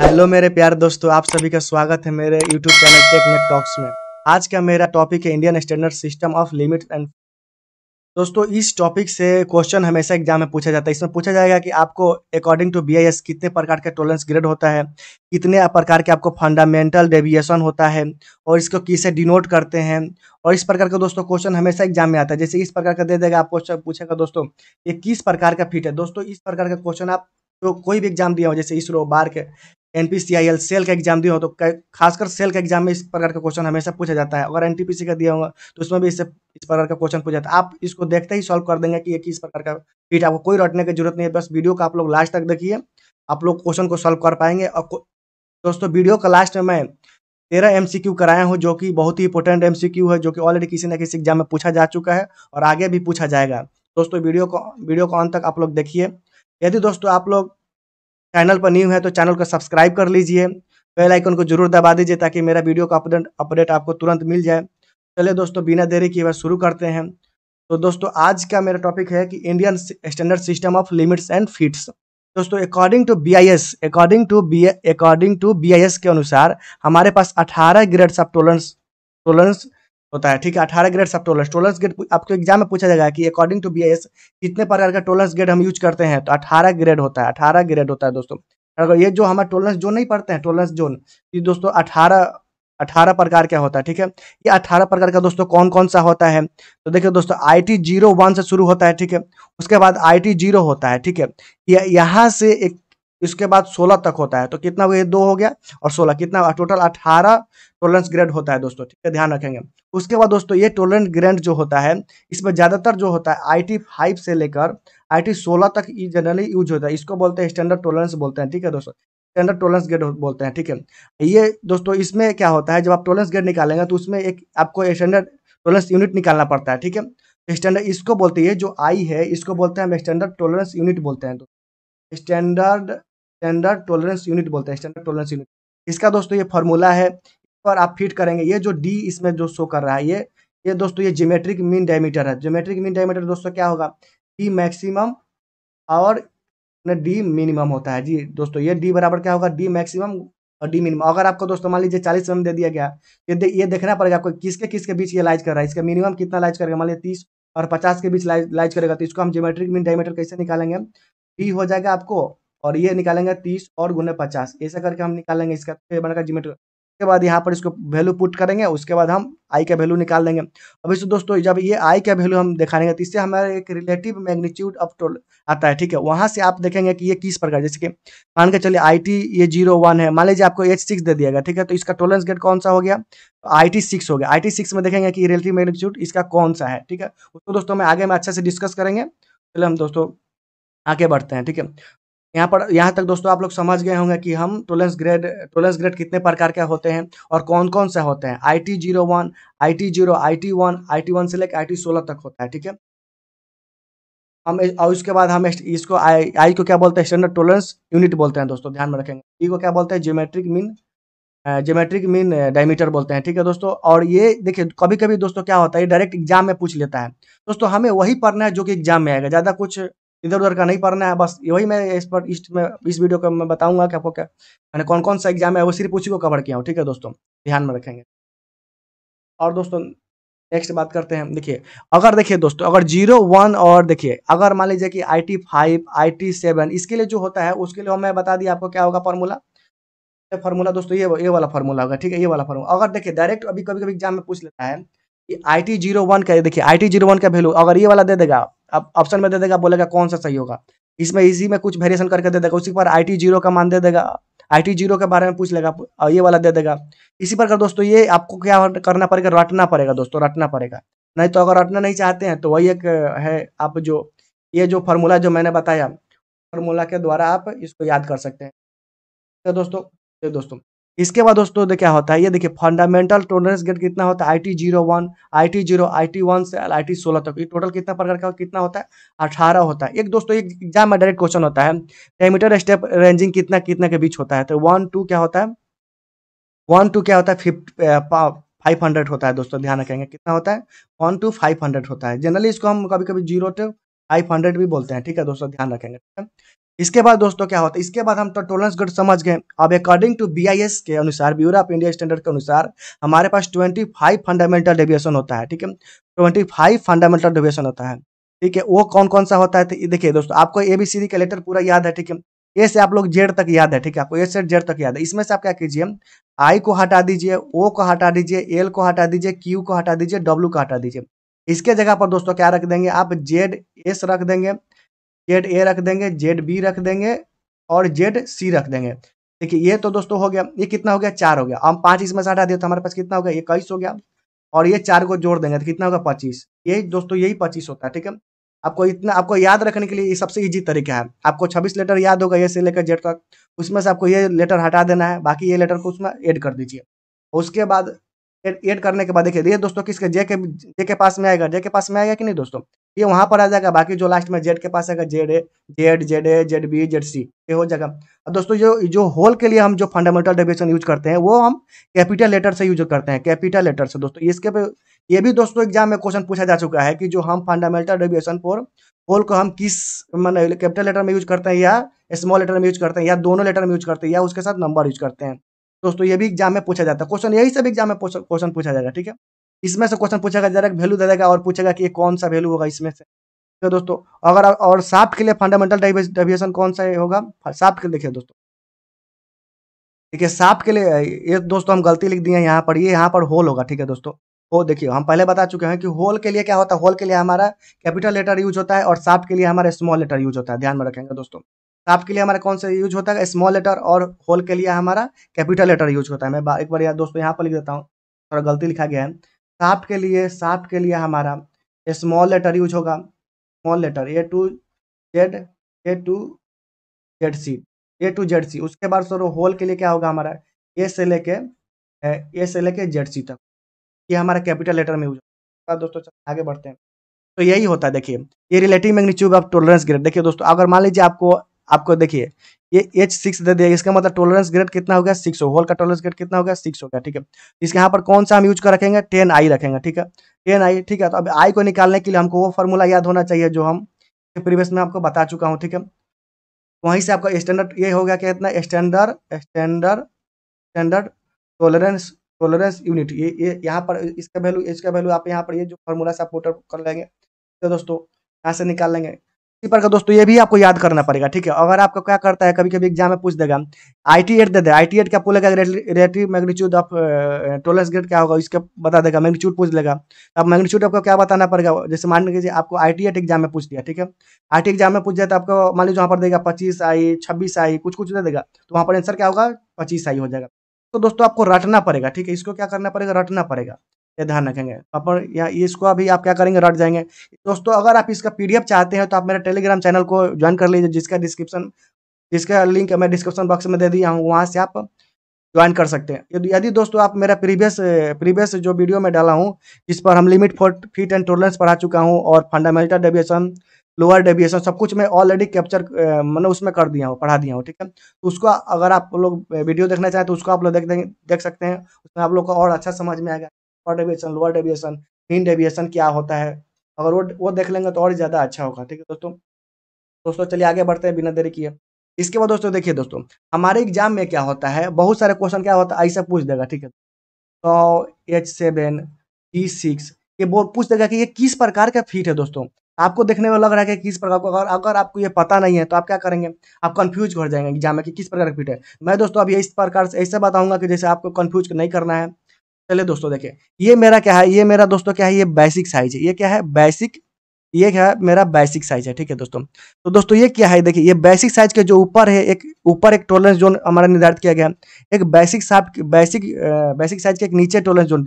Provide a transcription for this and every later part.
hello मेरे प्यार दोस्तों आप सभी का स्वागत है मेरे YouTube channel tech net talks में आज का मेरा टॉपिक है Indian standard system of limit and दोस्तों इस टॉपिक से क्वेश्चन हमेशा एग्जाम में पूछा जाता है इसमें पूछा जाएगा कि आपको अकॉर्डिंग टू बी कितने प्रकार का टोलेंस ग्रेड होता है कितने प्रकार के आपको फंडामेंटल डेविएशन होता है और इसको किसे डिनोट करते हैं और इस प्रकार का दोस्तों क्वेश्चन हमेशा एग्जाम में आता है जैसे इस प्रकार का दे देगा आप क्वेश्चन पूछेगा दोस्तों ये किस प्रकार का फिट है दोस्तों इस प्रकार का क्वेश्चन आप तो कोई भी एग्जाम दिया हो जैसे इसरो बार के एन सेल का एग्जाम दिया हो तो खासकर सेल का एग्जाम में इस प्रकार का क्वेश्चन हमेशा पूछा जाता है अगर एन का दिया होगा तो उसमें भी इससे इस प्रकार का क्वेश्चन पूछा जाता है आप इसको देखते ही सॉल्व कर देंगे कि ये किस प्रकार का पीट आपको कोई रटने की जरूरत नहीं है बस वीडियो का आप लोग लास्ट तक देखिए आप लोग क्वेश्चन को सॉल्व कर पाएंगे और दोस्तों वीडियो का लास्ट में मैं तेरह एम सी क्यू कराया हूँ जो कि बहुत ही इंपॉर्टेंट एम सी क्यू है जो कि ऑलरेडी किसी न किसी एग्जाम में पूछा जा चुका है और आगे भी पूछा जाएगा दोस्तों वीडियो को वीडियो को अंत तक आप लोग देखिए यदि दोस्तों आप लोग चैनल पर न्यू है तो चैनल को सब्सक्राइब कर लीजिए बेल आइकन को जरूर दबा दीजिए ताकि मेरा वीडियो का अपडेट अपडेट आपको तुरंत मिल जाए चलिए दोस्तों बिना देरी के बस शुरू करते हैं तो दोस्तों आज का मेरा टॉपिक है कि Indian standard system of limits and fits दोस्तों according to B I S according to B according to B I S के अनुसार हमारे पास अठारह ग्रेड्स ऑफ टोलेंस टोलेंस होता है ठीक है अठारह ग्रेड सब टोलर्स टोलर्स ग्रेड आपको एग्जाम में पूछा जाएगा कि अकॉर्डिंग टू बी कितने प्रकार का टोलर्स ग्रेड हम यूज करते हैं तो अठारह ग्रेड होता है अठारह ग्रेड होता है दोस्तों अगर ये जो हमारे टोलर्स जोन नहीं पढ़ते हैं टोलर्स जोन ये दोस्तों अठारह अठारह प्रकार क्या होता है ठीक है ये अठारह प्रकार का दोस्तों कौन कौन सा होता है तो देखिए दोस्तों आई टी जीरो वन से शुरू होता है ठीक है उसके बाद आई टी जीरो होता है ठीक है यहाँ से एक इसके बाद सोलह तक होता है तो कितना ये दो हो गया और सोलह कितना टोटल अठारह टोलरेंस ग्रेड होता है दोस्तों ठीक है ध्यान रखेंगे उसके बाद दोस्तों ये टोलरेंस ग्रेड जो होता है इसमें ज़्यादातर जो होता है आई टी फाइव से लेकर आई टी सोलह तक जनरली यूज होता है इसको बोलते हैं स्टैंडर्ड टोलरेंस बोलते हैं ठीक है दोस्तों स्टैंडर्ड टोलेंस ग्रेड बोलते हैं ठीक है ये दोस्तों इसमें क्या होता है जब आप टोलेंस ग्रेड निकालेंगे तो उसमें एक आपको स्टैंडर्ड टोलेंस यूनिट निकालना पड़ता है ठीक है स्टैंडर्ड तो इसको बोलते हैं जो आई है इसको बोलते हैं हम स्टैंडर्ड टोलेंस यूनिट बोलते हैं तो स्टैंडर्ड स्टैंडर्ड टॉलरेंस यूनिट बोलते हैं स्टैंडर्ड टॉलरेंस यूनिट इसका दोस्तों ये फॉर्मूला है इस पर आप फिट करेंगे ये जो डी इसमें जो शो कर रहा है ये ये दोस्तों ये जोमेट्रिक मीन डायमीटर है जोमेट्रिक मीन डायमीटर दोस्तों क्या होगा डी मैक्सिमम और डी मिनिमम होता है जी दोस्तों ये डी बराबर क्या होगा डी मैक्सिमम और डी मिनिमम अगर आपको दोस्तों मान लीजिए चालीस एम दे दिया गया ये दे, ये देखना पड़ेगा आपको किसके किसके बीच ये लाइज कर रहा है इसका मिनिमम कितना लाइज करेगा मान लीजिए तीस और पचास के बीच लाइज लाइज करेगा तो इसको हम जोमेट्रिक मीन डायमीटर कैसे निकालेंगे डी हो जाएगा आपको और ये निकालेंगे तीस और गुने पचास ऐसा करके हम निकालेंगे इसका तो बनेगा जिमेट्री उसके बाद यहाँ पर इसको वैल्यू पुट करेंगे उसके बाद हम आई का वैल्यू निकाल देंगे अभी से दोस्तों जब ये आई का वैल्यू हम दिखाएंगे तो इससे हमारे एक रिलेटिव मैग्नीट्यूड ऑफ टोल आता है ठीक है वहाँ से आप देखेंगे कि ये किस प्रकार जैसे कि मान के चलिए आई टी ये जीरो वन है मान लीजिए आपको एच सिक्स दे दिया गया ठीक है तो इसका टोलेंस गेट कौन सा हो गया आई टी सिक्स हो गया आई टी सिक्स में देखेंगे कि रिलेटिव मैग्नीट्यूड इसका कौन सा है ठीक है उसको दोस्तों हम आगे में अच्छे से डिस्कस करेंगे चलिए हम दोस्तों आगे बढ़ते हैं ठीक है यहाँ पर यहाँ तक दोस्तों आप लोग समझ गए होंगे कि हम टोलेंस ग्रेड टोलेंस ग्रेड कितने प्रकार के होते हैं और कौन कौन से होते हैं I T zero one I T zero I T one I T one से लेकर आई टी सोलह तक होता है ठीक है हम और उसके बाद हम इसको आई आई को क्या बोलते हैं स्टैंडर्ड टोलेंस यूनिट बोलते हैं दोस्तों ध्यान में रखेंगे ई e को क्या बोलते हैं geometric mean geometric mean diameter बोलते हैं ठीक है दोस्तों और ये देखिए कभी कभी दोस्तों क्या होता है ये डायरेक्ट एग्जाम में पूछ लेता है दोस्तों हमें वही पढ़ना है जो कि एग्जाम में आएगा ज़्यादा कुछ इधर उधर का नहीं पढ़ना है बस यही मैं इस पर इस में इस वीडियो को मैं बताऊंगा कि आपको क्या मैंने कौन कौन सा एग्जाम है वो सिर्फ उसी को कवर किया हूँ ठीक है दोस्तों ध्यान में रखेंगे और दोस्तों नेक्स्ट बात करते हैं देखिए अगर देखिए दोस्तों अगर जीरो वन और देखिए अगर मान लीजिए कि I T five I T seven इसके लिए जो होता है उसके लिए मैं बता दिया आपको क्या होगा फॉर्मूला फॉर्मूला दोस्तों ये ये वाला फॉर्मूला होगा ठीक है ये वाला फॉर्मूला अगर देखिए डायरेक्ट अभी कभी कभी एग्जाम में पूछ लेता है कि आई टी जीरो वन का देखिए आई टी जीरो वन का वैल्यू अगर ये वाला दे देगा अब ऑप्शन में दे देगा बोलेगा कौन सा सही होगा इसमें इजी में कुछ वेरिएशन करके दे देगा उसी पर आई टी जीरो का मान दे देगा आई टी जीरो के बारे में पूछ लेगा ये वाला दे देगा इसी प्रकार दोस्तों ये आपको क्या करना पड़ेगा रटना पड़ेगा दोस्तों रटना पड़ेगा नहीं तो अगर रटना नहीं चाहते हैं तो वही एक है आप जो ये जो फार्मूला जो मैंने बताया फार्मूला के द्वारा आप इसको याद कर सकते हैं तो दोस्तों तो दोस्तों इसके बाद दोस्तों क्या होता है ये देखिए फंडामेंटल टोलरेंस गेट कितना होता है I T zero one I T zero I T one से आई टी सोलह तक ये टोटल कितना प्रकार का कितना होता है अठारह होता है एक दोस्तों एक एग्जाम में डायरेक्ट क्वेश्चन होता है डायमीटर स्टेप रेंजिंग कितना कितना के बीच होता है तो वन टू क्या होता है वन टू क्या होता है फिफ्टी फाइव हंड्रेड होता है दोस्तों ध्यान रखेंगे कितना होता है वन टू फाइव हंड्रेड होता है जनरली इसको हम कभी कभी जीरो टू फाइव हंड्रेड भी बोलते हैं ठीक है दोस्तों ध्यान रखेंगे इसके बाद दोस्तों क्या होता है इसके बाद हम तो टोलसगढ़ समझ गए अब अकॉर्डिंग टू बीआईएस के अनुसार ब्यूरो ऑफ इंडिया स्टैंडर्ड के अनुसार हमारे पास ट्वेंटी फाइव फंडामेंटल डेविएशन होता है ठीक है ट्वेंटी फाइव फंडामेंटल डेविएशन होता है ठीक है वो कौन कौन सा होता है तो देखिए दोस्तों आपको डी का लेटर पूरा याद है ठीक है ए से आप लोग जेड तक याद है ठीक है आपको ए से जेड तक याद है इसमें से आप क्या कीजिए आई को हटा दीजिए ओ को हटा दीजिए एल को हटा दीजिए क्यू को हटा दीजिए डब्ल्यू को हटा दीजिए इसके जगह पर दोस्तों क्या रख देंगे आप जेड एस रख देंगे जेड ए रख देंगे जेड बी रख देंगे और जेड सी रख देंगे देखिए ये तो दोस्तों हो गया ये कितना हो गया चार हो गया हम पांच इसमें से हटा दिए तो हमारे पास कितना हो गया इक्कीस हो गया और ये चार को जोड़ देंगे तो कितना होगा पच्चीस यही दोस्तों यही पच्चीस होता है ठीक है आपको इतना आपको याद रखने के लिए ये सबसे इजी तरीका है आपको छब्बीस लेटर याद होगा ये से लेकर जेड तक उसमें से आपको ये लेटर हटा देना है बाकी ये लेटर को उसमें ऐड कर दीजिए उसके बाद ऐड करने के बाद देखिए ये दोस्तों किसके जे के जे के पास में आएगा जे के पास में आएगा कि नहीं दोस्तों ये वहां पर आ जाएगा बाकी जो लास्ट में जेड के पास आएगा Z A Z Z A Z B Z C ये हो जाएगा अब दोस्तों जो जो होल के लिए हम जो फंडामेंटल डेविएशन यूज करते हैं वो हम कैपिटल लेटर से यूज करते हैं कैपिटल लेटर से दोस्तों इसके पे ये भी दोस्तों एग्जाम में क्वेश्चन पूछा जा चुका है कि जो हम फंडामेंटल डेविएशन फॉर होल को हम किस मैंने कैपिटल लेटर में यूज करते हैं या स्मॉल लेटर में यूज करते हैं या दोनों लेटर में यूज करते हैं या उसके साथ नंबर यूज करते हैं दोस्तों ये भी एग्जाम में पूछा जाता है क्वेश्चन यही सब एग्जाम में क्वेश्चन पूछा जाएगा ठीक है इसमें से क्वेश्चन पूछेगा डायरेक्ट वैल्यू दे देगा और पूछेगा कि ये कौन सा वैल्यू होगा इसमें से तो दोस्तों अगर और साफ के लिए फंडामेंटल डेविएशन कौन सा होगा साफ के देखिए दोस्तों ठीक है साफ के लिए ये दोस्तों हम गलती लिख दिए यहाँ पर ये यहाँ पर होल होगा ठीक है दोस्तों हो तो देखिए हम पहले बता चुके हैं कि होल के लिए क्या होता है होल के लिए हमारा कैपिटल लेटर यूज होता है और साफ के लिए हमारा स्मॉल लेटर यूज होता है ध्यान में रखेंगे दोस्तों साफ के लिए हमारा कौन सा यूज होता है स्मॉल लेटर और होल के लिए हमारा कैपिटल लेटर यूज होता है मैं एक बार दोस्तों यहाँ पर लिख देता हूँ थोड़ा गलती लिखा गया है सांप के लिए सांप के लिए हमारा स्मॉल लेटर यूज होगा small letter A to Z A to Z C A to Z C उसके बाद सर होल के लिए क्या होगा हमारा ए से लेके ए से लेके जेड सी तक ये हमारा कैपिटल लेटर में यूज होगा दोस्तों आगे बढ़ते हैं तो यही होता है देखिए ये relative magnitude of tolerance grade देखिए दोस्तों अगर मान लीजिए आपको आपको देखिए ये एच सिक्स दे दिया इसका मतलब टोलरेंस ग्रेड कितना हो गया सिक्स हो होल का टोलरेंस ग्रेड कितना हो गया सिक्स हो गया ठीक है तो इसके यहाँ पर कौन सा हम यूज कर रखेंगे टेन आई रखेंगे ठीक है टेन आई ठीक है तो अब आई को निकालने के लिए हमको वो फॉर्मूला याद होना चाहिए जो हम प्रीवियस में आपको बता चुका हूँ ठीक है वहीं से आपका स्टैंडर्ड ये हो गया क्या इतना standard standard standard tolerance tolerance unit ये ये यहाँ पर इसका वैल्यू इसका वैल्यू आप यहाँ पर ये जो फॉर्मूला से आप पोटर कर लेंगे तो दोस्तों यहाँ से निकाल लेंगे पेपर का दोस्तों ये भी आपको याद करना पड़ेगा ठीक है अगर आपको क्या करता है कभी कभी एग्जाम में पूछ देगा आई टी एट दे आई टी एट क्या बोलेगा relative magnitude of tolerance grade क्या होगा इसका बता देगा मैग्नीट्यूड पूछ लेगा अब मैग्नीट्यूड आपको क्या बताना पड़ेगा जैसे मान लीजिए आपको आई टी एट एग्जाम में पूछ दिया ठीक है आई टी एग्जाम में पूछ जाए तो आपको मान लीजिए वहाँ पर देगा पच्चीस आई छब्बीस आई कुछ कुछ दे देगा तो वहाँ पर आंसर क्या होगा पच्चीस आई हो जाएगा तो दोस्तों आपको रटना पड़ेगा ठीक है इसको क्या करना पड़ेगा रटना पड़ेगा ये ध्यान रखेंगे तो पापड़ या इसको अभी आप क्या करेंगे रट जाएंगे दोस्तों अगर आप इसका पीडीएफ चाहते हैं तो आप मेरे टेलीग्राम चैनल को ज्वाइन कर लीजिए जिसका डिस्क्रिप्शन जिसका लिंक मैं डिस्क्रिप्शन बॉक्स में दे दिया हूँ वहाँ से आप ज्वाइन कर सकते हैं यदि दोस्तों आप मेरा प्रीवियस प्रीवियस जो वीडियो में डाला हूँ जिस पर हम limit for fit and tolerance पढ़ा चुका हूँ और फंडामेंटल डेविएशन लोअर डेविएशन सब कुछ मैं ऑलरेडी कैप्चर मैंने मतलब उसमें कर दिया हूँ पढ़ा दिया हूँ ठीक है तो उसको अगर आप लोग वीडियो देखना चाहें तो उसको आप लोग देख देख सकते हैं उसमें आप लोग को और अच्छा समझ में आएगा short deviation lower deviation mean deviation क्या होता है अगर वो वो देख लेंगे तो और ज़्यादा अच्छा होगा ठीक है दोस्तों दोस्तों चलिए आगे बढ़ते हैं बिना देरी किए इसके बाद दोस्तों देखिए दोस्तों हमारे एग्जाम में क्या होता है बहुत सारे क्वेश्चन क्या होता है ऐसा पूछ देगा ठीक है तो एच सेवन ई सिक्स ये बोर्ड पूछ देगा कि ये किस प्रकार का फीट है दोस्तों आपको देखने में लग रहा है कि किस प्रकार को अगर अगर आपको ये पता नहीं है तो आप क्या करेंगे आप कन्फ्यूज हो जाएंगे एग्जाम में कि किस प्रकार का फीट है मैं दोस्तों अभी इस प्रकार से ऐसे बताऊंगा कि जैसे आपको कन्फ्यूज नहीं करना है चलिए दोस्तों देखिए ये मेरा क्या है ये मेरा दोस्तों क्या है ये बेसिक साइज है ये क्या है बेसिक ये क्या है मेरा बेसिक साइज है ठीक है दोस्तों तो दोस्तों ये क्या है देखिए ये बेसिक साइज के जो ऊपर है एक ऊपर एक टॉलरेंस जोन हमारा निर्धारित किया गया एक बेसिक साफ बेसिक बेसिक साइज के एक नीचे टॉलरेंस जोन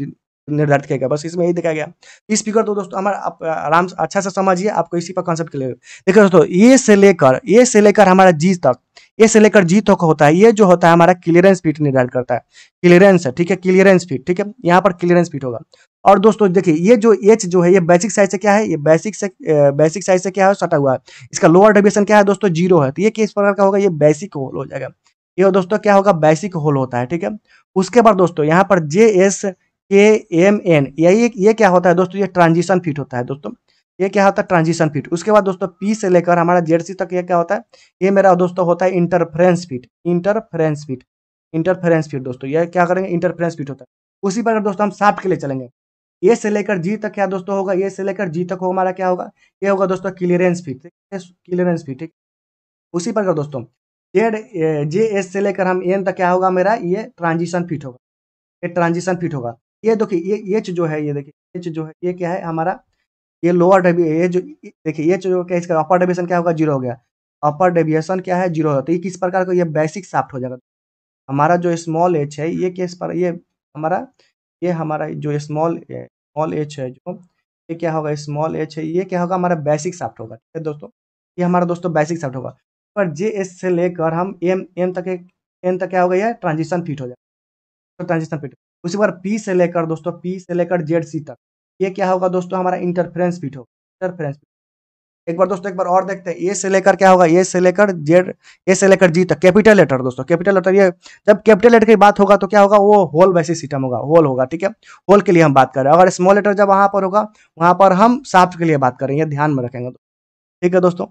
निर्धारित किया गया बस इसमें यही दिखाया गया स्पीकर तो, तो दोस्तों हमारा आप आराम से अच्छा से समझिए आपको इसी पर कॉन्सेप्ट क्लियर देखिए दोस्तों ये से लेकर ये से लेकर हमारा जी तक ये से लेकर जी तक होता है ये जो होता है हमारा क्लियरेंस फीट निर्धारित करता है क्लियरेंस है ठीक है क्लियरेंस फीट ठीक है यहाँ पर क्लियरेंस फीट होगा और दोस्तों देखिए ये जो एच जो है ये बेसिक साइज से क्या है ये बेसिक से बेसिक साइज से क्या है सटा हुआ है इसका लोअर डेविएशन क्या है दोस्तों जीरो है तो ये किस प्रकार का होगा ये बेसिक होल हो जाएगा ये दोस्तों क्या होगा बेसिक होल होता है ठीक है उसके बाद दोस्तों यहाँ पर J S K M N यही ये क्या होता है दोस्तों ये ट्रांजिशन फिट होता है दोस्तों ये क्या होता है ट्रांजिशन फिट उसके बाद दोस्तों पी से लेकर हमारा जेडसी तक ये क्या होता है ये मेरा दोस्तों होता है interference fit interference fit interference fit दोस्तों ये क्या करेंगे इंटरफ्रेंस फिट होता है उसी प्रकार दोस्तों हम साफ के लिए चलेंगे ए से लेकर जी तक क्या दोस्तों होगा ए से लेकर जी तक हो हमारा क्या होगा ये होगा दोस्तों क्लियरेंस फिट क्लियरेंस फिट ठीक उसी प्रकार दोस्तों जेड जे एस से लेकर हम एन तक क्या होगा मेरा ये ट्रांजिशन फिट होगा ये ट्रांजिशन फिट होगा ये देखिए ये ये जो है ये देखिए ये जो है ये क्या है हमारा ये लोअर डेवी ये जो देखिए ये जो क्या इसका अपर डेविएशन क्या होगा जीरो हो गया अपर डेविएशन क्या है जीरो हो जाता है ये किस प्रकार का ये बेसिक साफ्ट हो जाएगा हमारा जो स्मॉल एच है ये किस पर ये हमारा ये हमारा जो स्मॉल स्मॉल एच है जो ये क्या होगा स्मॉल एच है ये क्या होगा हमारा बेसिक साफ्ट होगा ठीक है दोस्तों ये हमारा दोस्तों बेसिक साफ्ट होगा पर जे एस से लेकर हम एम एम तक एम तक क्या होगा गया ट्रांजिशन फिट हो जाएगा तो ट्रांजिशन फिट उसी बार पी से लेकर दोस्तों पी से लेकर जेड सी तक ये क्या होगा दोस्तों हमारा इंटरफ्रेंस फिट होगा इंटरफ्रेंस एक बार दोस्तों एक बार और देखते हैं ए से लेकर क्या होगा ए से लेकर जेड ए से लेकर जी तक कैपिटल लेटर दोस्तों कैपिटल लेटर ये जब कैपिटल लेटर की बात होगा तो क्या होगा वो होल वैसे सिस्टम होगा होल होगा ठीक है होल के लिए हम बात कर रहे हैं अगर स्मॉल लेटर जब वहां पर होगा वहां पर हम साफ्ट के लिए बात करेंगे ध्यान में रखेंगे ठीक है दोस्तों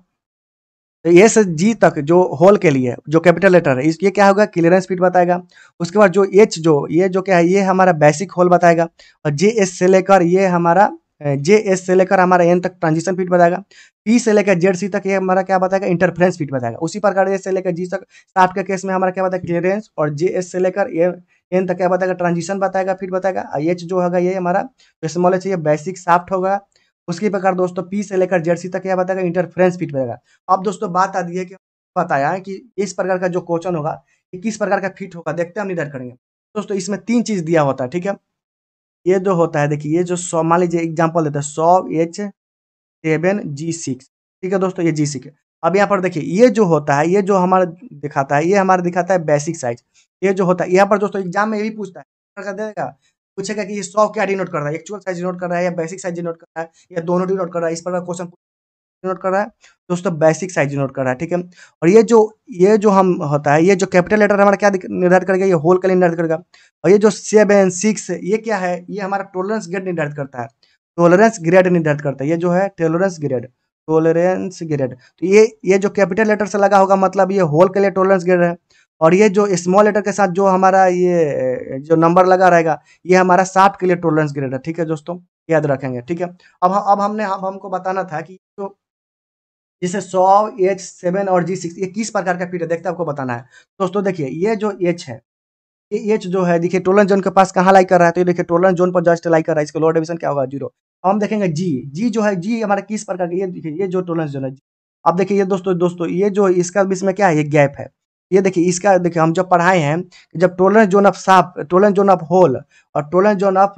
तो एस जी तक जो होल के लिए जो कैपिटल लेटर है ये क्या होगा क्लियरेंस स्पीड बताएगा उसके बाद जो एच जो ये जो क्या है ये हमारा बेसिक होल बताएगा और जे एस से लेकर ये हमारा जे एस से लेकर हमारा एन तक ट्रांजिशन फीट बताएगा पी से लेकर जेड सी तक ये हमारा क्या बताएगा इंटरफ्रेंस फीट बताएगा उसी प्रकार एस से लेकर जी तक साठ के केस में हमारा क्या बताएगा क्लियरेंस और जे एस से लेकर ए एन तक क्या बताएगा ट्रांजिशन बताएगा फीट बताएगा एच जो होगा ये हमारा स्मॉल एच ये बेसिक साफ्ट होगा उसके प्रकार दोस्तों पी से लेकर जर्सी तक क्या बताएगा इंटरफ्रेंस फिट बताएगा अब दोस्तों बात आ दी है कि बताया है कि इस प्रकार का जो क्वेश्चन होगा ये किस प्रकार का फिट होगा देखते हैं हम निर्धारित करेंगे दोस्तों इसमें तीन चीज दिया होता है ठीक है ये जो होता है देखिए ये जो सौ मान लीजिए एग्जाम्पल देता है सौ एच सेवन जी सिक्स ठीक है दोस्तों ये जी सिक्स अब यहाँ पर देखिए ये जो होता है ये जो हमारा दिखाता है ये हमारा दिखाता है बेसिक साइज ये जो होता है यहाँ पर दोस्तों एग्जाम में ये भी पूछता है देगा पूछेगा कि ये सौ क्या डिनोट कर रहा है एक्चुअल साइज डिनोट कर रहा है या बेसिक साइज डिनोट कर रहा है या दोनों डिनोट कर रहा है इस पर क्वेश्चन डिनोट कर रहा है दोस्तों बेसिक साइज डिनोट कर रहा है ठीक है और ये जो ये जो हम होता है ये जो कैपिटल लेटर हमारा क्या निर्धारित करेगा ये होल का निर्धारित करेगा और ये जो सेवन सिक्स ये क्या है ये हमारा टोलरेंस ग्रेड निर्धारित करता है टोलरेंस ग्रेड निर्धारित करता है ये जो है टोलरेंस ग्रेड टोलरेंस ग्रेड तो ये ये जो कैपिटल लेटर से लगा होगा मतलब ये होल के लिए टोलरेंस ग्रेड है और ये जो स्मॉल लेटर के साथ जो हमारा ये जो नंबर लगा रहेगा ये हमारा साफ के लिए टोलरेंस ग्रेड है ठीक है दोस्तों याद रखेंगे ठीक है अब अब हमने अब हमको बताना था कि जो जैसे सौ एच सेवन और जी सिक्स ये किस प्रकार का पीरियड है देखते आपको बताना है दोस्तों देखिए ये जो एच है ये एच जो है देखिए टोलन जोन के पास कहाँ लाइक कर रहा है तो ये देखिए टोलन जोन पर जस्ट लाइक कर रहा है इसका लोअर डिविजन क्या होगा जीरो हम देखेंगे जी जी जो है जी हमारा किस प्रकार का ये देखिए ये जो टोलन जोन है अब देखिए ये दोस्तों दोस्तों ये जो इसका बीच में क्या है ये गैप है ये देखिए इसका देखिए हम जब पढ़ाए हैं जब tolerance zone of shaft tolerance zone of hole और टोलन जोन ऑफ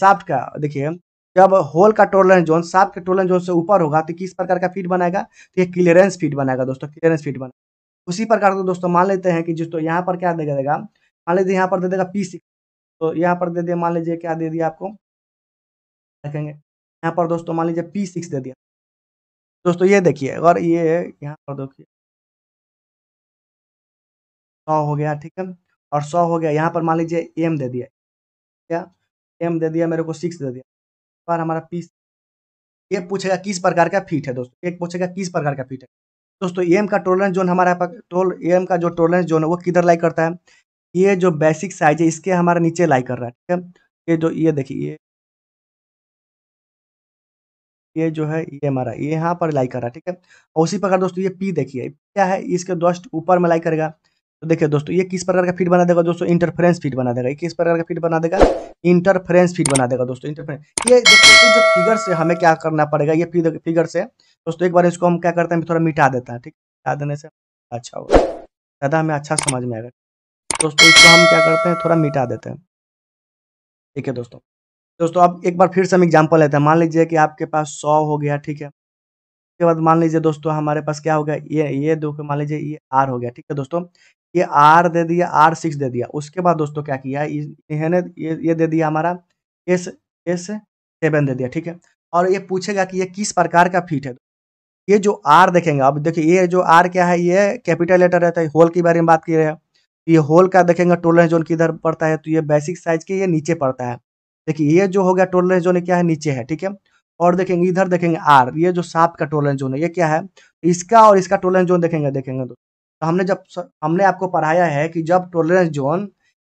साफ्ट का देखिए जब होल का टोलन जोन साफ के टोलन जोन से ऊपर होगा तो किस प्रकार का फीट बनाएगा तो ये क्लियरेंस फीट बनाएगा दोस्तों क्लियरेंस फीट बनाएगा उसी प्रकार तो दोस्तों मान लेते हैं कि जिस तो यहाँ पर क्या देगा देगा मान लीजिए यहाँ पर दे देगा पी सिक्स तो यहाँ पर दे दिया मान लीजिए क्या दे दिया आपको देखेंगे यहाँ पर दोस्तों मान लीजिए पी सिक्स दे दिया दोस्तों ये देखिए और ये यहाँ पर देखिए सौ हो गया ठीक है और सौ हो गया यहाँ पर मान लीजिए एम दे दिया क्या एम दे दिया मेरे को सिक्स दे दिया पर हमारा पीस ये पूछेगा किस प्रकार का फीट है दोस्तों एक पूछेगा किस प्रकार का फीट है दोस्तों एम का टोलरेंस जोन हमारा टोल एम का जो टोलरेंस जोन है वो किधर लाई करता है ये जो बेसिक साइज है इसके हमारा नीचे लाई कर रहा है ठीक है ये जो ये देखिए ये ये जो है ये हमारा ये यहाँ पर लाई कर रहा है ठीक है उसी प्रकार दोस्तों ये पी देखिए क्या है इसके दोस्त ऊपर में लाई करेगा तो देखिए दोस्तों ये किस प्रकार का फीड बना देगा दोस्तों इंटरफेरेंस फीड बना देगा ये किस प्रकार का फीड बना देगा इंटरफेरेंस फीड बना देगा दोस्तों इंटरफेरेंस ये जो फिगर से हमें क्या करना पड़ेगा ये फिगर से दोस्तों एक बार इसको हम क्या करते हैं थोड़ा मिटा देते हैं ठीक मिटा देने से अच्छा होगा ज़्यादा हमें अच्छा समझ में आएगा दोस्तों इसको हम क्या करते हैं थोड़ा मिटा देते हैं ठीक है दोस्तों दोस्तों अब एक बार फिर से हम एग्जाम्पल लेते हैं मान लीजिए कि आपके पास सौ हो गया ठीक है उसके बाद मान लीजिए दोस्तों हमारे पास क्या हो गया ये ये दो मान लीजिए ये आर हो गया ठीक है दोस्तों ये आर दे दिया आर सिक्स दे दिया उसके बाद दोस्तों क्या किया ये ये दे दिया हमारा एस एस सेवन दे दिया ठीक है और ये पूछेगा कि ये किस प्रकार का फिट है ये जो आर देखेंगे अब देखिए ये जो आर क्या है ये कैपिटल लेटर रहता है होल के बारे में बात की रहे हैं ये होल का देखेंगे टोलरेंस जोन किधर पड़ता है तो ये बेसिक साइज के ये नीचे पड़ता है देखिए ये जो हो गया टोलरेंस जोन क्या है नीचे है ठीक है और देखेंगे इधर देखेंगे आर ये जो साफ का टोलरेंस जोन है ये क्या है इसका और इसका टोलरेंस जोन देखेंगे देखेंगे दोस्तों तो हमने जब हमने आपको पढ़ाया है कि जब टॉलरेंस जोन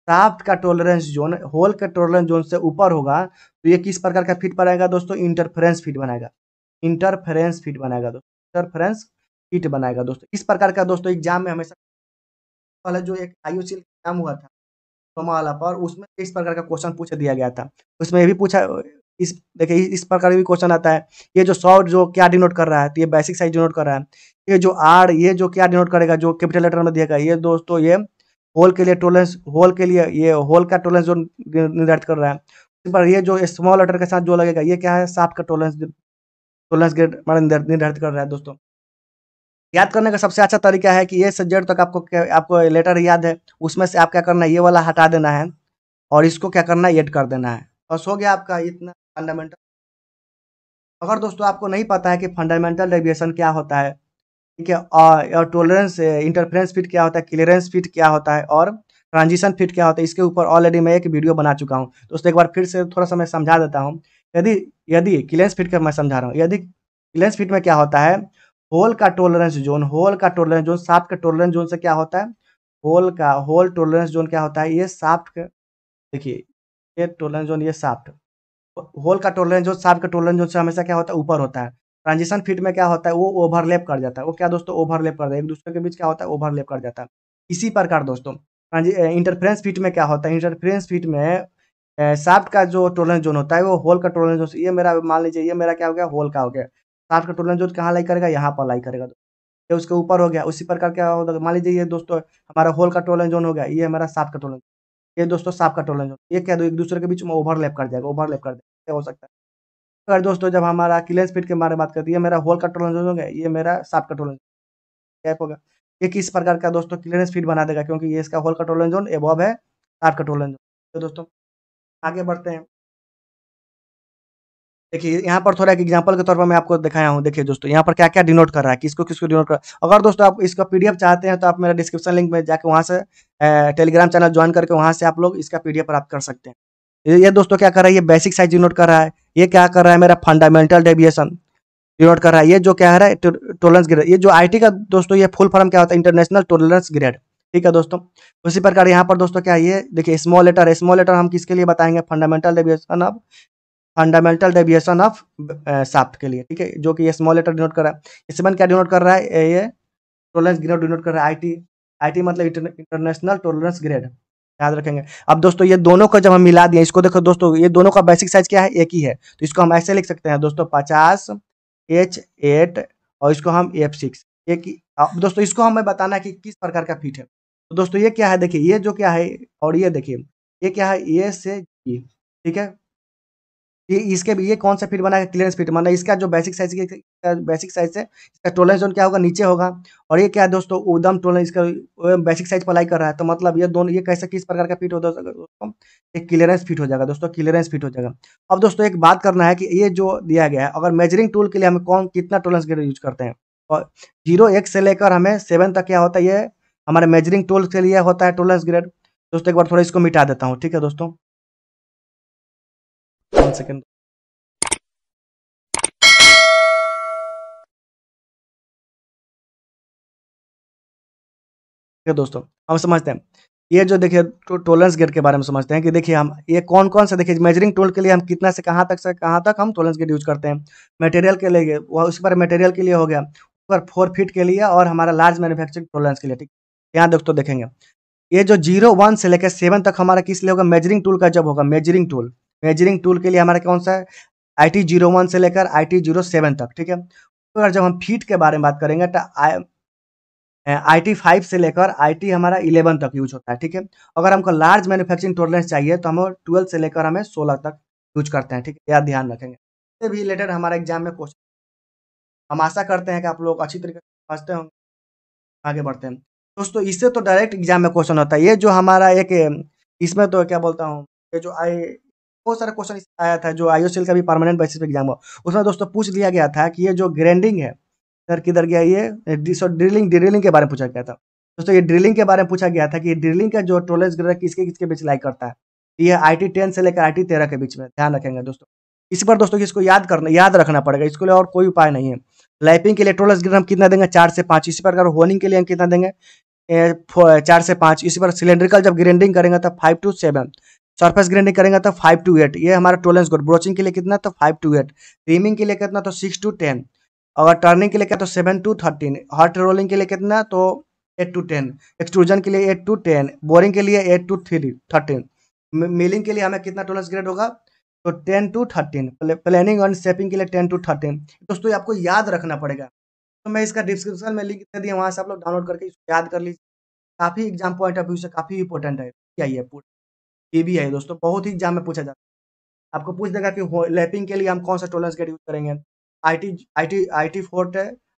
साफ्ट का टॉलरेंस जोन होल का टॉलरेंस जोन से ऊपर होगा तो ये किस प्रकार का फिट बनाएगा दोस्तों इंटरफेरेंस फिट बनाएगा इंटरफेरेंस फिट बनाएगा दोस्तों इंटरफेरेंस फिट बनाएगा दोस्तों इस प्रकार का दोस्तों एग्जाम में हमेशा पहले जो एक आई एग्जाम हुआ था सोमाला पर उसमें इस प्रकार का क्वेश्चन पूछ दिया गया था उसमें ये भी पूछा इस देखिए इस प्रकार भी क्वेश्चन आता है ये जो सौ जो क्या डिनोट कर रहा है तो ये बेसिक साइज डिनोट कर रहा है ये जो आर ये जो क्या डिनोट करेगा जो कैपिटल लेटर में दिएगा ये दोस्तों ये होल के लिए टोलेंस होल के लिए ये होल का टोलेंस जो निर्धारित कर रहा है इस पर ये जो स्मॉल लेटर के साथ जो लगेगा ये क्या है साफ का टोलेंस टोलेंस ग्रेड निर्धारित कर रहा है दोस्तों याद करने का सबसे अच्छा तरीका है कि ये से जेड तक आपको आपको लेटर याद है उसमें से आप क्या करना है ये वाला हटा देना है और इसको क्या करना है एड कर देना है बस हो गया आपका इतना फंडामेंटल अगर दोस्तों आपको नहीं पता है कि फंडामेंटल डेविएशन क्या होता है ठीक है और टोलरेंस इंटरफ्रेंस फिट क्या होता है क्लियरेंस फिट क्या होता है और ट्रांजिशन फिट क्या होता है इसके ऊपर ऑलरेडी मैं एक वीडियो बना चुका हूँ दोस्तों एक बार फिर से थोड़ा सा मैं समझा देता हूँ यदि यदि क्लियरेंस फिट का मैं समझा रहा हूँ यदि क्लियरेंस फिट में क्या होता है होल का टोलरेंस जोन होल का टोलरेंस जोन साफ्ट का टोलरेंस जोन से क्या होता है होल का होल टोलरेंस जोन क्या होता है ये साफ्ट देखिए ये टोलरेंस जोन ये साफ्ट होल का टोलरेंस जो साफ का टोलरेंस जो हमेशा क्या होता है ऊपर होता है ट्रांजिशन फीट में क्या होता है वो ओवरलेप कर जाता है वो क्या दोस्तों ओवरलेप कर जाता है एक दूसरे के बीच क्या होता है ओवरलेप कर जाता है इसी प्रकार दोस्तों इंटरफ्रेंस हाँ फीट में क्या होता है इंटरफ्रेंस फीट में साफ्ट का जो टोलरेंस जोन होता है वो होल का टोलरेंस जोन ये मेरा मान लीजिए ये मेरा क्या हो गया होल का हो गया साफ्ट का टोलरेंस जोन कहाँ लाई करेगा यहाँ पर लाई करेगा ये उसके ऊपर हो गया उसी प्रकार क्या होगा मान लीजिए ये दोस्तों हमारा होल का टोलरेंस जोन हो गया ये हमारा साफ्ट का टोलरेंस ये दोस्तों सांप का टोलन जोन ये कह दो एक दूसरे के बीच में ओवरलैप कर जाएगा ओवरलैप कर जाएगा हो सकता है अगर दोस्तों जब हमारा किलेन स्पीड के बारे में बात करते हैं ये मेरा होल का टोलन जोन है ये मेरा सांप का टोलन गैप होगा ये किस प्रकार का दोस्तों क्लियरेंस स्पीड बना देगा क्योंकि ये इसका होल का टोलन जोन एबॉब है सांप का टोलन जोन तो दोस्तों आगे बढ़ते हैं देखिए यहाँ पर थोड़ा एक एग्जांपल के तौर पर मैं आपको दिखाया हूँ देखिए दोस्तों यहाँ पर क्या क्या डिनोट कर रहा है किसको किसको डिनोट कर अगर दोस्तों आप इसका पीडीएफ चाहते हैं तो आप मेरा डिस्क्रिप्शन लिंक में जाकर वहाँ से टेलीग्राम चैनल ज्वाइन करके वहाँ से आप लोग इसका पीडीएफ प्राप्त कर सकते हैं ये दोस्तों क्या कर रहा है ये बेसिक साइज डिनोट कर रहा है ये क्या कर रहा है मेरा फंडामेंटल डेविएशन डिनोट कर रहा है ये जो क्या है टोलरेंस ग्रेड ये जो आई का दोस्तों ये फुल फॉर्म क्या होता है इंटरनेशनल टोलरेंस ग्रेड ठीक है दोस्तों उसी प्रकार यहाँ पर दोस्तों क्या ये देखिए स्मॉल लेटर स्मॉल लेटर हम किसके लिए बताएंगे फंडामेंटल डेविएशन अब फंडामेंटल डेविएशन ऑफ साफ्ट के लिए ठीक है जो कि स्मॉल लेटर डिनोट कर रहा है इसमें क्या डिनोट कर रहा है ये टोलरेंस ग्रेड डिनोट कर रहा है आईटी आईटी मतलब इंटरनेशनल टोलरेंस ग्रेड याद रखेंगे अब दोस्तों ये दोनों को जब हम मिला दिए इसको देखो दोस्तों ये दोनों का बेसिक साइज क्या है एक ही है तो इसको हम ऐसे लिख सकते हैं दोस्तों पचास एच एट और इसको हम एफ सिक्स एक अब दोस्तों इसको हमें बताना है कि किस प्रकार का फिट है तो दोस्तों ये क्या है देखिए ये जो क्या है और ये देखिए ये क्या है ए से जी ठीक है ये इसके भी ये कौन सा फिट बना है क्लियरेंस फिट माना इसका जो बेसिक साइज बेसिक साइज है इसका टोलेंस जोन क्या होगा नीचे होगा और ये क्या है दोस्तों उदम टोलेंस इसका बेसिक साइज अप्लाई कर रहा है तो मतलब ये दोनों ये कैसा किस प्रकार का होता है दोस्तों एक क्लियरेंस फिट हो जाएगा दोस्तों क्लियरेंस फिट हो जाएगा अब दोस्तों एक बात करना है कि ये जो दिया गया है अगर मेजरिंग टूल के लिए हम कौन कितना टोलेंस यूज करते हैं और जीरो एक से लेकर हमें सेवन तक क्या होता है ये हमारे मेजरिंग टूल के लिए होता है टोलेंस ग्रेड दोस्तों एक बार थोड़ा इसको मिटा देता हूँ ठीक है दोस्तों one second दोस्तों हम समझते हैं ये जो देखिए टोलेंस गेट के बारे में समझते हैं कि देखिए हम ये कौन कौन सा देखिए मेजरिंग टूल के लिए हम कितना से कहाँ तक से कहाँ तक हम टोलेंस गेट यूज करते हैं मटेरियल के लिए वह उस पर मटेरियल के लिए हो गया उस पर फोर फीट के लिए और हमारा लार्ज मैन्युफैक्चरिंग टोलेंस के लिए ठीक यहाँ दोस्तों देखेंगे ये जो जीरो वन से लेकर सेवन तक हमारा किस लिए होगा मेजरिंग टूल का जब होगा मेजरिंग टूल मेजरिंग टूल के लिए हमारा कौन सा है आई टी जीरो वन से लेकर आई टी जीरो सेवन तक ठीक है अगर जब हम फीट के बारे में बात करेंगे तो आई टी फाइव से लेकर आई टी हमारा इलेवन तक यूज होता है ठीक है अगर हमको लार्ज मैन्युफैक्चरिंग टोलरेंस चाहिए तो हम ट्वेल्व से लेकर हमें सोलह तक यूज करते हैं ठीक है यह ध्यान रखेंगे इससे भी रिलेटेड हमारा एग्जाम में क्वेश्चन हम आशा करते हैं कि आप लोग अच्छी तरीके से समझते होंगे आगे बढ़ते हैं दोस्तों इससे तो डायरेक्ट एग्जाम में क्वेश्चन होता है ये जो हमारा एक इसमें तो क्या बोलता हूँ ये जो आई बहुत सारा क्वेश्चन आया था जो आईओ का भी परमानेंट बेसिस पे एग्जाम हुआ उसमें दोस्तों पूछ लिया गया था कि ये जो ग्रेंडिंग है सर किधर गया ये सो ड्रिलिंग ड्रिलिंग के बारे में पूछा गया था दोस्तों ये ड्रिलिंग के बारे में पूछा गया था कि ड्रिलिंग का जो टोलेज ग्रह किसके किसके बीच लाइक करता है ये आई टी से लेकर आई टी के बीच में ध्यान रखेंगे दोस्तों इस पर दोस्तों इसको याद करना याद रखना पड़ेगा इसके लिए और कोई उपाय नहीं है लाइपिंग के लिए टोलस ग्रह हम कितना देंगे चार से पाँच इसी प्रकार होनिंग के लिए हम कितना देंगे चार से पाँच इसी पर सिलेंड्रिकल जब ग्रेंडिंग करेंगे तो five to seven surface grinding करेंगे तो फाइव टू एट ये हमारा टोलेंस गोड ब्रोचिंग के लिए कितना तो फाइव टू एट रिमिंग के लिए कितना तो सिक्स टू टेन अगर टर्निंग के लिए क्या तो seven to thirteen hot rolling के लिए कितना तो एट टू टेन एक्सट्रूजन के लिए एट टू टेन बोरिंग के लिए eight to three thirteen milling के लिए हमें कितना टोलेंस ग्रेड होगा तो ten to thirteen planing and shaping के लिए टेन टू थर्टीन दोस्तों आपको याद रखना पड़ेगा तो मैं इसका डिस्क्रिप्शन में लिंक दे दिया वहाँ से आप लोग डाउनलोड करके इसको याद कर लीजिए काफ़ी एग्जाम पॉइंट ऑफ व्यू से काफ़ी इंपॉर्टेंट है क्या ये पूरा ये भी है दोस्तों बहुत ही एग्जाम में पूछा जाता है आपको पूछ देगा कि लैपिंग के लिए हम कौन सा टोलरेंस गेट यूज करेंगे I T I T I T four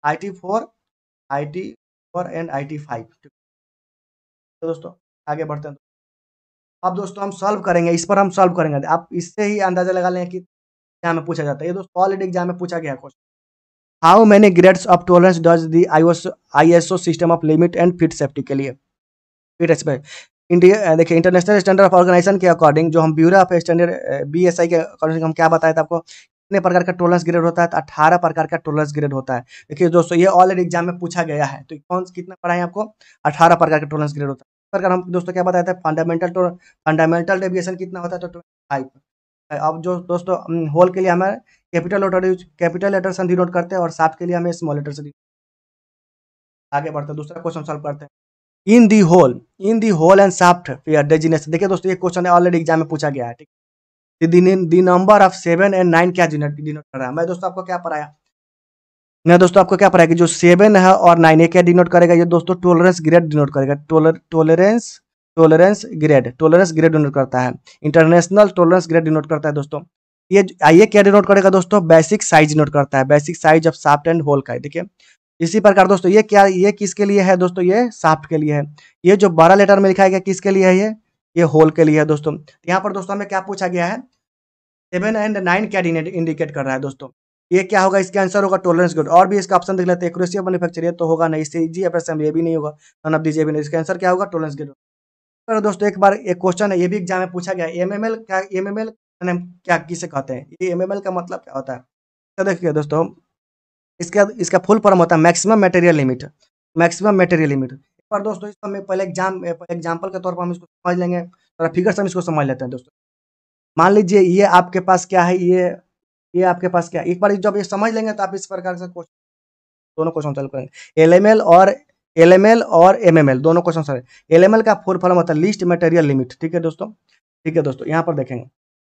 I T four I T four and I T five तो दोस्तों आगे बढ़ते हैं अब दोस्तों हम सॉल्व करेंगे इस पर हम सॉल्व करेंगे आप इससे ही अंदाजा लगा लें कि एग्जाम में पूछा जाता है ये दोस्तों ऑलरेडी एग्जाम में पूछा गया question how many grades of tolerance does the I S O system of limit and fit safety के लिए फिट एस इंडिया देखिए इंटरनेशनल स्टैंडर्ड ऑफ ऑर्गेनाइजेशन के अकॉर्डिंग जो हम bureau of standard B S I के according हम क्या बताया था आपको कितने प्रकार का टोलेंस ग्रेड होता है तो अठारह प्रकार का टोलेंस ग्रेड होता है देखिए दोस्तों ये ऑलरेडी एग्जाम में पूछा गया है तो कौन कितना पढ़ा है आपको अठारह प्रकार का टोलेंस ग्रेड होता है प्रकार हम दोस्तों क्या बताया था फंडामेंटल फंडामेंटल डेविएशन कितना होता है तो ट्वेंटी अब जो दोस्तों होल के लिए हमें कैपिटल लेटर कैपिटल लेटर से डिनोट करते हैं और साफ के लिए हमें स्मॉल लेटर से आगे बढ़ते हैं दूसरा क्वेश्चन सॉल्व करते हैं in the hole in the hole and shaft fair designation देखिए दोस्तों ये क्वेश्चन ऑलरेडी एग्जाम में पूछा गया है ठीक है the number of seven and nine क्या डिनोट कर रहा है मैं दोस्तों आपको क्या पढ़ाया मैं दोस्तों आपको क्या पढ़ाया कि जो सेवन है और नाइन ये क्या डिनोट करेगा ये दोस्तों टोलरेंस ग्रेड डिनोट करेगा tolerance tolerance grade tolerance grade denote करता है इंटरनेशनल टोलरेंस ग्रेड डिनोट करता है दोस्तों ये आइए क्या डिनोट करेगा दोस्तों बेसिक साइज डिनोट करता है basic size of shaft and hole का देखिए इसी प्रकार दोस्तों ये क्या ये किसके लिए है दोस्तों ये साफ्ट के लिए है ये जो बारह लेटर में लिखा गया किसके लिए है ये ये होल के लिए है दोस्तों यहाँ पर दोस्तों हमें क्या पूछा गया है सेवन एंड नाइन क्या इंडिकेट कर रहा है दोस्तों ये क्या होगा इसके आंसर होगा टोलरेंस गुड और भी इसका ऑप्शन देख लेते हैं एक्रोसी मैनुफेक्चर तो होगा नहीं इससे जी एफ एस एम ये भी नहीं होगा नन ऑफ दीजिए भी नहीं इसका आंसर क्या होगा टोलरेंस गुड पर दोस्तों एक बार एक क्वेश्चन है ये भी एग्जाम में पूछा गया एम एम एल क्या एम एम एल क्या किसे कहते हैं ये एम एम एल का मतलब क्या होता है तो देखिए दोस्तों इसके इसका फुल फॉर्म होता है maximum material limit maximum material limit एक बार दोस्तों इसको हमें पहले एग्जाम एग्जाम्पल के तौर पर हम इसको समझ लेंगे थोड़ा फिगर से हम इसको समझ लेते हैं दोस्तों मान लीजिए ये आपके पास क्या है ये ये आपके पास क्या है एक बार जब ये समझ लेंगे तो आप इस प्रकार से क्वेश्चन दोनों क्वेश्चन सॉल्व करेंगे एल और एल और एम दोनों क्वेश्चन सॉल्व एल का फुल फॉर्म होता है लिस्ट मटेरियल लिमिट ठीक है दोस्तों ठीक है दोस्तों यहाँ पर देखेंगे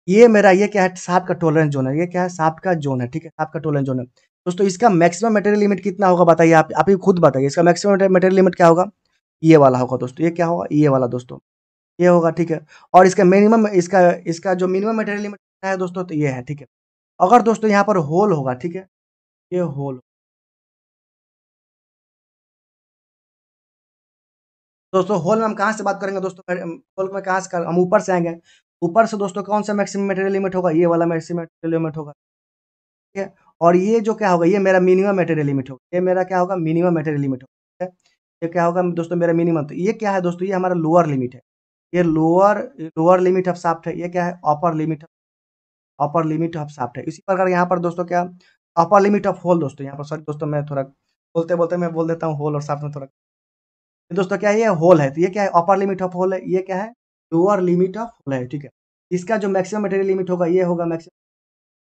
ये मेरा ये क्या है साफ का टोलरेंस जोन है ये क्या है साफ का जोन है ठीक है साफ का टोलरेंस जोन है दोस्तों इसका मैक्सिमम मटेरियल लिमिट कितना होगा बताइए आप आप ही खुद बताइए इसका मैक्सिमम मटेरियल लिमिट क्या होगा ये वाला होगा दोस्तों ये क्या होगा ये वाला दोस्तों ये होगा ठीक है और इसका मिनिमम इसका इसका जो मिनिमम मटेरियल लिमिट है दोस्तों तो ये है ठीक है अगर दोस्तों यहाँ पर होल होगा ठीक है ये होल दोस्तों होल में हम कहाँ से बात करेंगे दोस्तों होल में कहाँ से कर हम ऊपर से आएंगे ऊपर से दोस्तों कौन सा मैक्सिमम मटेरियल लिमिट होगा ये वाला मैक्सिमम मटेरियल लिमिट होगा ठीक है और ये जो क्या होगा ये मेरा मिनिमम मेटेरियल लिमिट होगा ये मेरा क्या होगा मिनिमम मेटेरियल लिमिट होगा ये क्या होगा दोस्तों मेरा मिनिमम तो ये क्या है दोस्तों ये हमारा लोअर लिमिट है ये lower lower limit of shaft है ये क्या है upper limit upper limit of shaft है इसी प्रकार यहाँ पर दोस्तों क्या अपर लिमिट ऑफ होल दोस्तों यहाँ पर सॉरी दोस्तों मैं थोड़ा बोलते बोलते मैं बोल देता हूँ होल और साफ्ट में थोड़ा दोस्तों क्या है ये होल है तो ये क्या है अपर लिमिट ऑफ होल है ये क्या है लोअर लिमिट ऑफ होल है ठीक है इसका जो मैक्सिमम मटेरियल लिमिट होगा ये होगा मैक्सिमम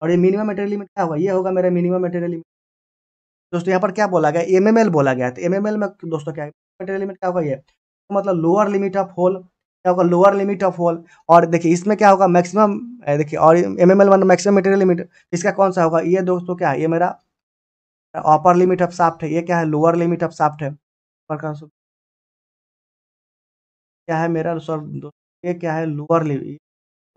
और ये मिनिमम मेटेरियल लिमिट क्या हुआ ये होगा मेरा मिनिमम मेटेरियल लिमिट दोस्तों यहाँ पर क्या बोला गया एम बोला गया तो एम में दोस्तों क्या मेटेरियल लिमिट क्या होगा ये तो मतलब लोअर लिमिट ऑफ होल क्या होगा लोअर लिमिट ऑफ होल और देखिए इसमें क्या होगा मैक्सिमम देखिए और M M L one maximum material limit इसका कौन सा होगा ये दोस्तों क्या है ये मेरा अपर लिमिट ऑफ साफ्ट है ये क्या है लोअर लिमिट ऑफ साफ्ट है क्या है मेरा सर ये क्या है लोअर लिमिट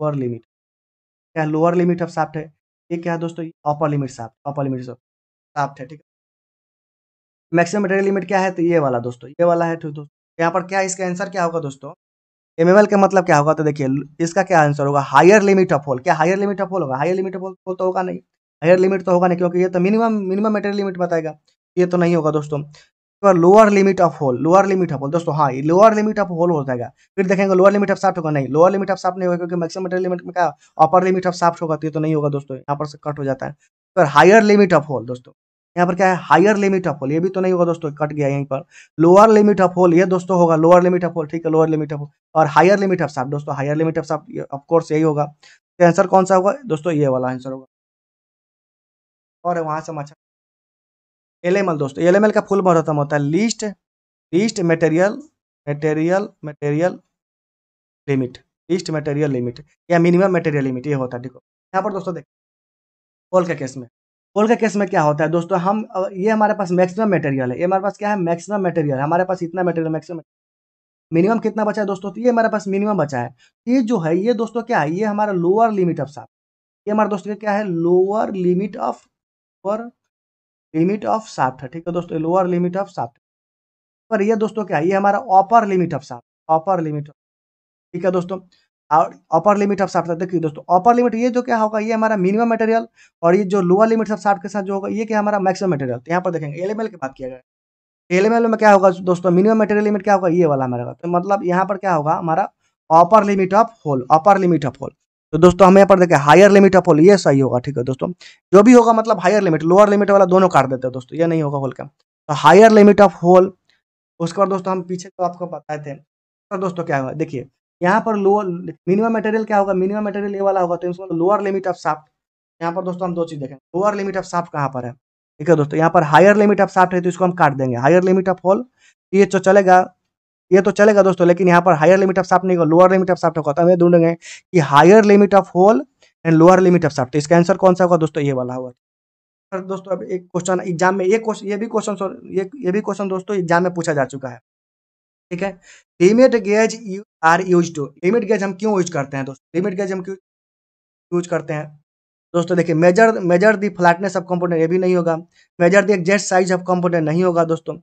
लोअर लिमिट क्या है लोअर लिमिट ऑफ साफ्ट है ये क्या है दोस्तों अपर लिमिट साफ अपर लिमिट साफ है ठीक है मैक्सिमम मटेरियल लिमिट क्या है तो ये वाला दोस्तों ये वाला है ठीक तो दोस्तों यहाँ पर क्या इसका आंसर क्या होगा दोस्तों एम एम एल का मतलब क्या होगा तो देखिए इसका क्या आंसर होगा हायर लिमिट ऑफ होल क्या हायर लिमिट ऑफ होल होगा हायर लिमिट ऑफ होल तो होगा नहीं हायर लिमिट तो होगा नहीं क्योंकि ये तो मिनिमम मिनिमम मटेरियल लिमिट बताएगा ये तो नहीं होगा दोस्तों का lower limit of hole lower limit of hole दोस्तों हाँ लोअर लिमिट ऑफ होल हो जाएगा फिर देखेंगे लोअर लिमिट ऑफ साफ होगा नहीं लोअर लिमिट ऑफ साफ नहीं होगा क्योंकि मैक्सिमम लिमिट में क्या अपर लिमिट ऑफ साफ होगा तो नहीं होगा दोस्तों यहाँ पर से कट हो जाता है फिर हायर लिमिट ऑफ होल दोस्तों यहाँ पर क्या है हायर लिमिट ऑफ होल ये भी तो नहीं होगा दोस्तों कट गया यहीं पर लोअर लिमिट ऑफ होल ये दोस्तों होगा लोअर लिमिट ऑफ होल ठीक है लोअर लिमिट ऑफ होल और हायर लिमिट ऑफ साफ दोस्तों higher limit of shaft of course यही होगा आंसर कौन सा होगा दोस्तों ये वाला आंसर होगा और वहां से मच्छर एल एम एल दोस्तों एल एम एल का फुल भरतम होता है least least material material material limit least material limit या मिनिमम मटेरियल लिमिट ये होता है देखो यहाँ पर दोस्तों देखो पोल के केस में पोल के केस में क्या होता है दोस्तों हम ये हमारे पास मैक्सिमम मटेरियल है ये हमारे पास क्या है मैक्सिमम मटेरियल हमारे पास इतना मटेरियल मैक्सिमम मिनिमम कितना बचा है दोस्तों तो ये हमारे पास मिनिमम बचा है ये जो है ये दोस्तों क्या है ये हमारा लोअर लिमिट ऑफ साफ ये हमारे दोस्तों क्या है लोअर लिमिट ऑफ पर लिमिट ऑफ साफ्ट है ठीक है दोस्तों लोअर लिमिट ऑफ साफ्ट पर ये दोस्तों क्या है ये हमारा upper limit of shaft upper limit ठीक है दोस्तों और अपर लिमिट ऑफ साफ्ट देखिए दोस्तों अपर लिमिट ये जो क्या होगा ये हमारा मिनिमम मटेरियल और ये जो लोअर लिमिट ऑफ साफ्ट के साथ जो होगा ये क्या हमारा मैक्सिमम मटेरियल तो यहाँ पर देखेंगे एल की बात किया गया एल में क्या होगा दोस्तों मिनिमम मटेरियल लिमिट क्या होगा ये वाला हमारा तो मतलब यहाँ पर क्या होगा हमारा upper limit of hole upper limit of hole तो दोस्तों हमें यहाँ पर देखें हायर लिमिट ऑफ होल ये सही होगा ठीक है दोस्तों जो भी होगा मतलब हायर लिमिट लोअर लिमिट वाला दोनों काट देते हैं दोस्तों ये नहीं होगा होल का तो हायर लिमिट ऑफ होल उसके बाद दोस्तों हम पीछे तो आपको बताए थे तो दोस्तों क्या होगा देखिए यहाँ पर लोअर मिनिमम मटेरियल क्या होगा मिनिमम मटेरियल ये वाला होगा तो इसमें लोअर लिमिट ऑफ साफ्ट यहाँ पर दोस्तों हम दो चीज़ देखें लोअर लिमिट ऑफ साफ्ट कहाँ पर है ठीक है दोस्तों यहाँ पर हायर लिमिट ऑफ साफ्ट है तो इसको हम काट देंगे हायर लिमिट ऑफ होल ये जो चलेगा ये तो चलेगा दोस्तों लेकिन यहाँ पर हायर लिमिट ऑफ साफ नहीं होगा लोअर लिमिट ऑफ साफ होगा तो हम ये ढूंढेंगे कि higher limit of hole and lower limit of shaft तो इसका आंसर कौन सा होगा दोस्तों ये वाला होगा सर दोस्तों अब एक क्वेश्चन एग्जाम में ये क्वेश्चन ये भी क्वेश्चन ये ये भी क्वेश्चन दोस्तों एग्जाम में पूछा जा चुका है ठीक है limit gauge you are use limit gauge हम क्यों यूज करते हैं दोस्तों लिमिट गेज हम क्यों यूज करते हैं दोस्तों देखिए measure measure the flatness of component ये भी नहीं होगा measure the exact size of component नहीं होगा दोस्तों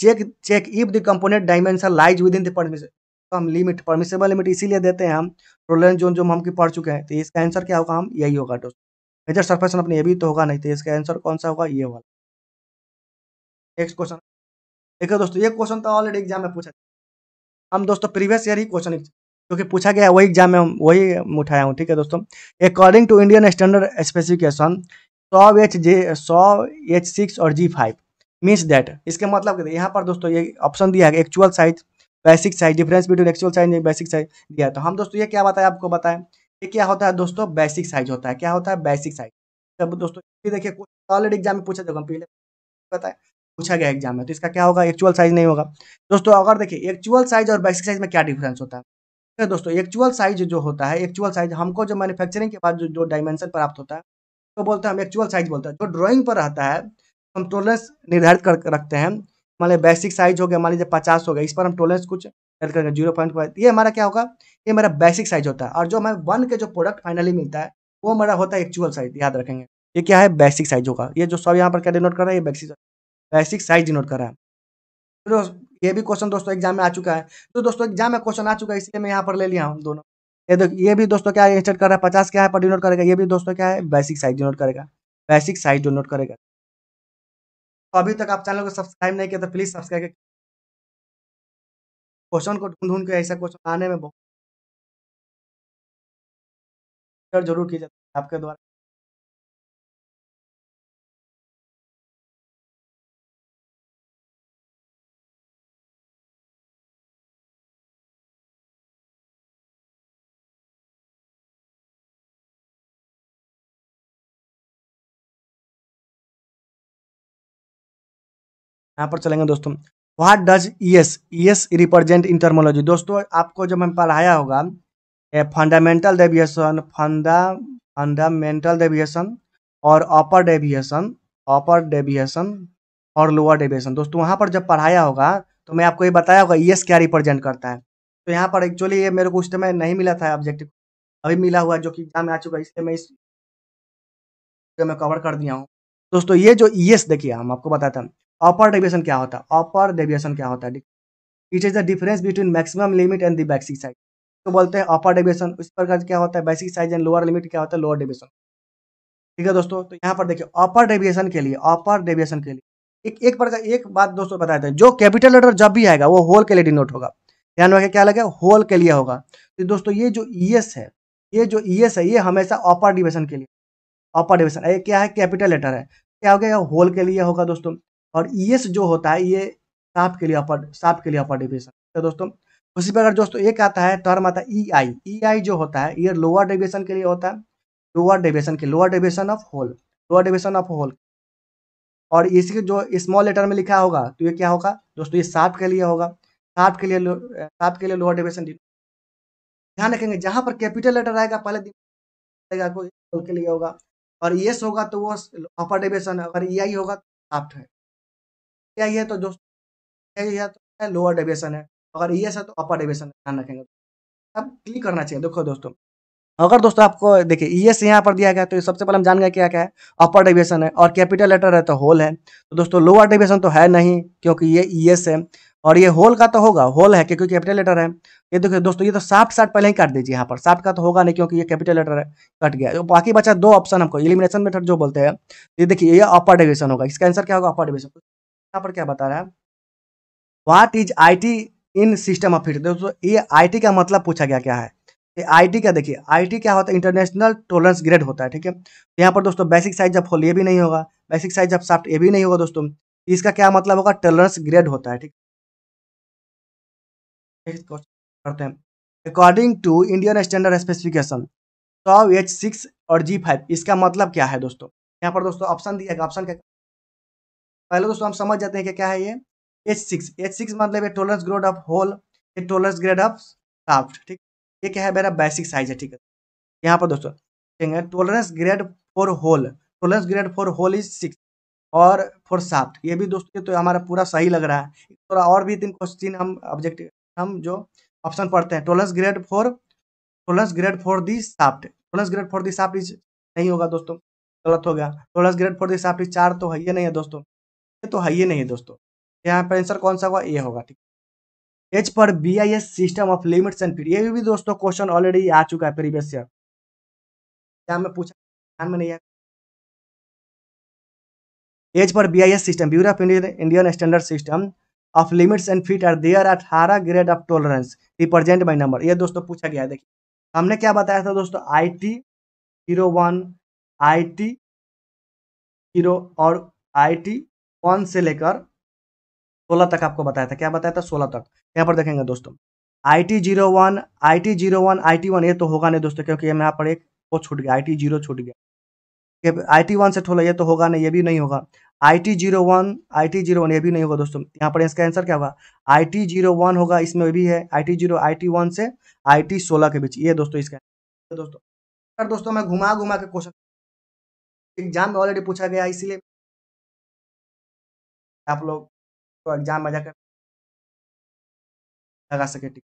check check if the component dimension lies within दर्मिशन परमिशन तो हम लिमिट परमिशेबल लिमिट इसीलिए देते हैं हम टोलरेंस जोन जो हम की पढ़ चुके हैं तो इसका आंसर क्या होगा हम यही होगा दोस्तों मेजर सरफेस अपने ये भी तो होगा नहीं तो इसका आंसर कौन सा होगा ये वाला नेक्स्ट क्वेश्चन देखो दोस्तों ये क्वेश्चन तो ऑलरेडी एग्जाम में पूछा हम दोस्तों प्रीवियस ईयर ही क्वेश्चन क्योंकि तो पूछा गया वही एग्जाम में वही उठाया हूँ ठीक है दोस्तों according to Indian standard specification सौ एच जे सौ एच सिक्स और जी फाइव मीन्स दैट इसके मतलब यहाँ पर दोस्तों ये ऑप्शन दिया है actual size basic size difference between actual size basic size दिया तो हम दोस्तों ये क्या बताया आपको बताएं ये क्या होता है दोस्तों बेसिक साइज होता है क्या होता है बेसिक साइज तब दोस्तों देखिए ऑलरेडी एग्जाम में पूछा जाएगा पहले बताए पूछा गया एग्जाम में तो इसका क्या होगा एक्चुअल साइज नहीं होगा दोस्तों अगर देखिए एक्चुअल साइज और बेसिक साइज में क्या डिफरेंस होता है तो दोस्तों एक्चुअल साइज जो होता है एक्चुअल साइज हमको जो मैन्युफैक्चरिंग के बाद जो डायमेंशन प्राप्त होता है तो बोलते हैं हम एक्चुअल साइज बोलते हैं जो ड्रॉइंग पर रहता है हम टोलरेंस निर्धारित कर रखते हैं मान लीजिए बेसिक साइज हो गया मान लीजिए पचास हो गया इस पर हम टोलरेंस कुछ करेंगे जीरो पॉइंट फाइव ये हमारा क्या होगा ये मेरा बेसिक साइज होता है और जो हमें वन के जो प्रोडक्ट फाइनली मिलता है वो हमारा होता है एक्चुअल साइज याद रखेंगे ये क्या है बेसिक साइज होगा ये जो सब यहाँ पर क्या डिनोट कर रहा है ये बेसिक बेसिक साइज डिनोट कर रहा है तो ये भी क्वेश्चन दोस्तों एग्जाम में आ चुका है तो दोस्तों एग्जाम में क्वेश्चन आ चुका है इसलिए मैं यहाँ पर ले लिया हूँ दोनों ये देख ये भी दोस्तों क्या इंस्टेट कर रहा है पचास क्या है पर डिनोट करेगा ये भी दोस्तों क्या है बेसिक साइज डिनोट करेगा बेसिक साइज डिनोट करेगा तो अभी तक आप चैनल को सब्सक्राइब नहीं किया तो प्लीज़ सब्सक्राइब क्वेश्चन को ढूंढ ढूंढ के ऐसा क्वेश्चन आने में बहुत जरूर की जाती है आपके द्वारा यहाँ पर चलेंगे दोस्तों what does E S E S represent in terminology दोस्तों आपको जब हम पढ़ाया होगा fundamental deviation funda fundamental deviation और अपर डेविएशन अपर डेविएशन और लोअर डेविएशन दोस्तों वहाँ पर जब पढ़ाया होगा तो मैं आपको ये बताया होगा ई e एस क्या रिप्रेजेंट करता है तो यहाँ पर एक्चुअली ये मेरे को उस समय नहीं मिला था ऑब्जेक्टिव अभी मिला हुआ जो कि एग्जाम में आ चुका है इसलिए मैं इस मैं कवर कर दिया हूँ दोस्तों ये जो ई e एस देखिए हम आपको बताता हूँ अपर डेविएशन क्या होता है अपर डेविएशन क्या होता है it is the difference between maximum limit and the basic size तो बोलते हैं अपर डेविएशन उस प्रकार क्या होता है basic size and lower limit क्या होता है लोअर डेविएशन ठीक है दोस्तों तो यहाँ पर देखिए अपर डेविएशन के लिए अपर डेविएशन के लिए एक एक प्रकार एक बात दोस्तों बताया था जो कैपिटल लेटर जब भी आएगा वो होल के लिए डिनोट होगा ध्यान रखें क्या लगेगा होल के लिए होगा तो दोस्तों ये जो ई है ये जो ई है ये हमेशा अपर डिविजन के लिए अपर डिविजन ये क्या है कैपिटल लेटर है क्या हो गया होल के लिए होगा दोस्तों और ई एस जो होता है ये साफ के लिए अपर साफ के लिए अपर डेविएशन तो दोस्तों उसी प्रकार दोस्तों एक आता है टर्म आता है ई आई ई आई जो होता है ये लोअर डेविएशन के लिए होता है लोअर डेविएशन के lower deviation of hole lower deviation of hole और इसके जो स्मॉल लेटर में लिखा होगा तो ये क्या होगा दोस्तों ये साफ के लिए होगा साफ के लिए साफ के लिए लोअर डेविएशन ध्यान रखेंगे जहाँ पर कैपिटल लेटर आएगा पहले दिमाग के लिए होगा और ई होगा तो वो अपर डिवेशन अगर ई e आई होगा तो साफ्ट है क्या ये तो दोस्तों लोअर डेविएशन है अगर ये है तो अपर डेविएशन ध्यान रखेंगे अब क्लिक करना चाहिए देखो दोस्तों अगर दोस्तों आपको देखिए ई एस यहाँ पर दिया गया तो सबसे पहले हम जान गए क्या क्या है अपर डेविएशन है और कैपिटल लेटर है तो होल है तो दोस्तों लोअर डेविएशन तो है नहीं क्योंकि ये ई एस है और ये होल का तो होगा होल है क्योंकि कैपिटल लेटर है ये देखिए दोस्तों ये तो साफ साठ पहले ही काट दीजिए यहाँ पर साफ का तो होगा नहीं क्योंकि ये कैपिटल लेटर है कट गया तो बाकी बचा दो ऑप्शन हमको इलिमिनेशन मेथड जो बोलते हैं ये देखिए ये अपर डिवेशन होगा इसका आंसर क्या होगा अपर डिवेशन यहाँ पर क्या बता रहा है what is I T in system of fit दोस्तों ये आई का मतलब पूछा गया क्या है ये आई का देखिए आई क्या होता है इंटरनेशनल टोलरेंस ग्रेड होता है ठीक है यहाँ पर दोस्तों बेसिक साइज ऑफ होल ये भी नहीं होगा बेसिक साइज ऑफ साफ्ट ये भी नहीं होगा दोस्तों इसका क्या मतलब होगा टोलरेंस ग्रेड होता है ठीक करते हैं according to Indian standard specification सौ एच सिक्स और जी फाइव इसका मतलब क्या है दोस्तों यहाँ पर दोस्तों ऑप्शन दिया गया ऑप्शन क्या पहले दोस्तों हम समझ जाते हैं कि क्या है ये एच सिक्स एच सिक्स मतलब ये टोलरेंस ग्रेड ऑफ होल ये टोलरेंस ग्रेड ऑफ शाफ्ट ठीक ये क्या है मेरा बेसिक साइज है ठीक है यहाँ पर दोस्तों ठीक है tolerance grade for hole tolerance grade for hole is six और फॉर साफ्ट ये भी दोस्तों तो हमारा पूरा सही लग रहा है थोड़ा और भी तीन क्वेश्चन हम ऑब्जेक्टिव हम जो ऑप्शन पढ़ते हैं tolerance grade for tolerance grade for the shaft tolerance grade for the shaft is नहीं होगा दोस्तों गलत हो गया tolerance grade for the shaft is चार तो है ये नहीं है दोस्तों तो है ये नहीं दोस्तों यहाँ पर आंसर कौन सा होगा ये होगा ठीक as per B I S system of limits and period ये भी दोस्तों क्वेश्चन ऑलरेडी आ चुका है प्रीवियस ईयर क्या मैं पूछा ध्यान में नहीं आया as per B I S system bureau of Indian Indian standard system of limits and fit are there अठारह grade of tolerance represent my number ये दोस्तों पूछा गया है देखिए हमने क्या बताया था दोस्तों I T zero one I T zero और आई टी वन से लेकर सोलह तक आपको बताया था क्या बताया था सोलह तक यहाँ पर देखेंगे दोस्तों I T zero one I T zero one I T one ये तो होगा नहीं दोस्तों क्योंकि यहाँ पर एक वो छूट गया आई टी जीरो छूट गया आई टी वन से ठोला ये तो होगा नहीं ये भी नहीं होगा I T zero one I T zero one ये भी नहीं होगा दोस्तों यहाँ पर इसका आंसर क्या होगा आई टी जीरो वन होगा इसमें भी है I T zero I T one से आई टी सोलह के बीच ये दोस्तों इसका दोस्तों दोस्तों मैं घुमा घुमा के क्वेश्चन एग्जाम में ऑलरेडी पूछा गया इसीलिए आप लोग तो एग्ज़ाम में जाकर लगा सके ठीक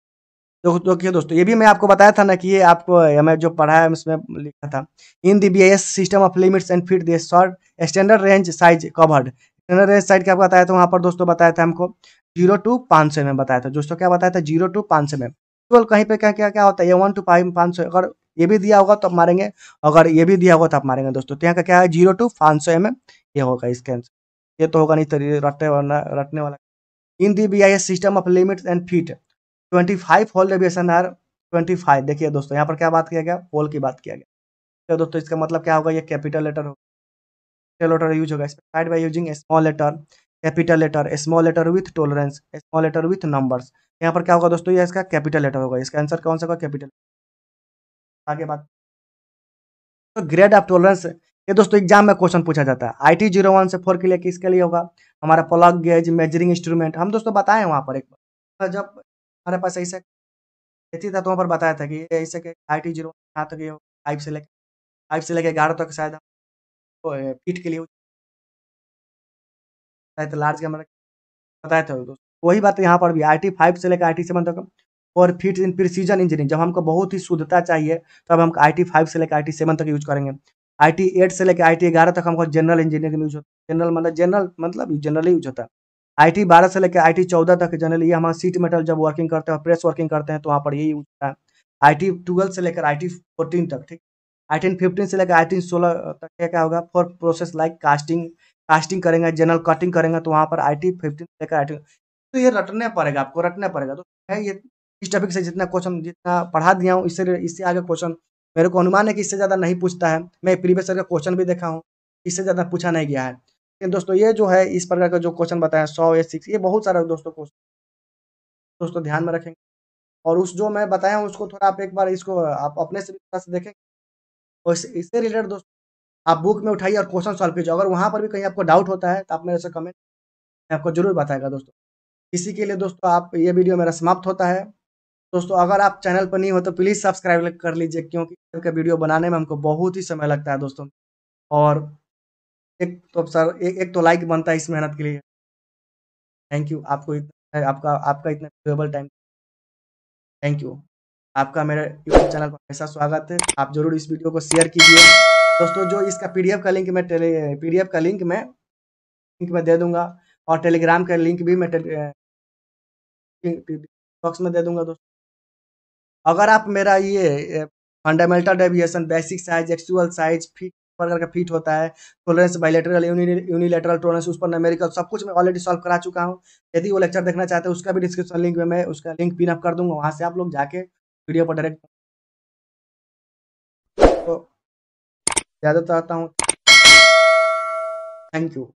तो तो क्या दोस्तों ये भी मैं आपको बताया था ना कि ये आपको हमें जो पढ़ा है उसमें लिखा था in the B S system of limits and fit the short standard range size covered standard range size क्या बताया था वहाँ पर दोस्तों बताया था हमको जीरो टू पाँच सौ में बताया था दोस्तों क्या बताया था जीरो टू पाँच सौ में टूल कहीं पर क्या क्या क्या होता है ये वन टू फाइव पाँच सौ अगर ये भी दिया होगा तो आप मारेंगे अगर ये भी दिया होगा तो आप मारेंगे दोस्तों तो यहाँ का क्या है जीरो टू पाँच सौ एम ये होगा इसके आंसर ये तो होगा नहीं तरीके तो रटने वाला रटने वाला in the B I system of limits and fit twenty five hole deviation are twenty five देखिए दोस्तों यहाँ पर क्या बात किया गया होल की बात किया गया तो दोस्तों इसका मतलब क्या होगा ये कैपिटल लेटर होगा लेटर यूज होगा specified by using small letter capital letter small letter with tolerance small letter with numbers यहाँ पर क्या होगा दोस्तों ये इसका कैपिटल लेटर होगा इसका आंसर कौन सा होगा कैपिटल आगे बात तो ग्रेड ऑफ टोलरेंस ये दोस्तों एग्जाम में क्वेश्चन पूछा जाता है आई टी जीरो वन से फोर के लिए किसके लिए होगा हमारा प्लग गेज मेजरिंग इंस्ट्रूमेंट हम दोस्तों बताए हैं वहाँ पर एक बार जब हमारे पास ऐसे खेती था तो वहाँ पर बताया था कि ऐसे के आई टी जीरो वन तक ये फाइव से लेके फाइव से लेके ग्यारह तक शायद फीट के लिए शायद लार्ज कैमरा बताए थे दोस्तों वही बात यहाँ पर भी आई टी फाइव से लेकर आई टी सेवन तक और फिट इन प्रिसीजन इंजीनियरिंग जब हमको बहुत ही शुद्धता चाहिए तब हम आई टी फाइव से लेकर आई टी सेवन तक यूज करेंगे आई टी एट से लेकर आई टी ग्यारह तक हमको जनरल इंजीनियरिंग यूज होता है जनरल मतलब जनरल मतलब जनरल यूज होता है आई टी बारह से लेकर आई टी चौदह तक जनरली ये हमारा सीट मेटल जब वर्किंग करते हैं प्रेस वर्किंग करते हैं तो वहाँ पर यही यूज होता है आई टी ट्वेल्व से लेकर आई टी फोर्टीन तक ठीक आई टी फिफ्टीन से लेकर आई टी सोलह तक क्या क्या होगा for process like casting casting करेंगे जनरल कटिंग करेंगे तो वहाँ पर आई टी फिफ्टीन से लेकर आई टी तो ये रटने पड़ेगा आपको रटने पड़ेगा तो है ये इस टॉपिक से जितना क्वेश्चन जितना पढ़ा दिया हूँ इससे इससे आगे क्वेश्चन मेरे को अनुमान है कि इससे ज़्यादा नहीं पूछता है मैं प्रीवियस ईयर का क्वेश्चन भी देखा हूँ इससे ज़्यादा पूछा नहीं गया है लेकिन दोस्तों ये जो है इस प्रकार का जो क्वेश्चन बताया सौ या सिक्स ये बहुत सारा दोस्तों क्वेश्चन दोस्तों ध्यान में रखेंगे और उस जो मैं बताया हूँ उसको थोड़ा आप एक बार इसको आप अपने से थोड़ा से देखेंगे और इससे रिलेटेड दोस्तों आप बुक में उठाइए और क्वेश्चन सॉल्व कीजिए अगर वहाँ पर भी कहीं आपको डाउट होता है तो आप मेरे से कमेंट मैं आपको जरूर बताएगा दोस्तों इसी के लिए दोस्तों आप ये वीडियो मेरा समाप्त होता है दोस्तों अगर आप चैनल पर नहीं हो तो प्लीज़ सब्सक्राइब कर लीजिए क्योंकि का वीडियो बनाने में हमको बहुत ही समय लगता है दोस्तों और एक तो सर एक, एक तो लाइक बनता है इस मेहनत के लिए थैंक यू आपको इतना आपका आपका इतना वेबल टाइम थैंक यू आपका मेरे यूट्यूब चैनल पर हमेशा स्वागत है आप जरूर इस वीडियो को शेयर कीजिए दोस्तों जो इसका पीडीएफ का लिंक मैं टेली पीडीएफ का लिंक मैं लिंक में दे दूंगा और टेलीग्राम का लिंक भी मैं बॉक्स में दे दूंगा दोस्तों अगर आप मेरा ये fundamental deviation basic size actual size fit प्रकार का फिट होता है टोलरेंस बाइलेटरल यूनिलेटरल टोलरेंस उस पर नमेरिकल सब कुछ मैं ऑलरेडी सॉल्व करा चुका हूँ यदि वो लेक्चर देखना चाहते हैं उसका भी डिस्क्रिप्शन लिंक में मैं उसका लिंक पिन अप कर दूंगा वहाँ से आप लोग जाके वीडियो पर डायरेक्ट तो ज़्यादा चाहता हूँ थैंक यू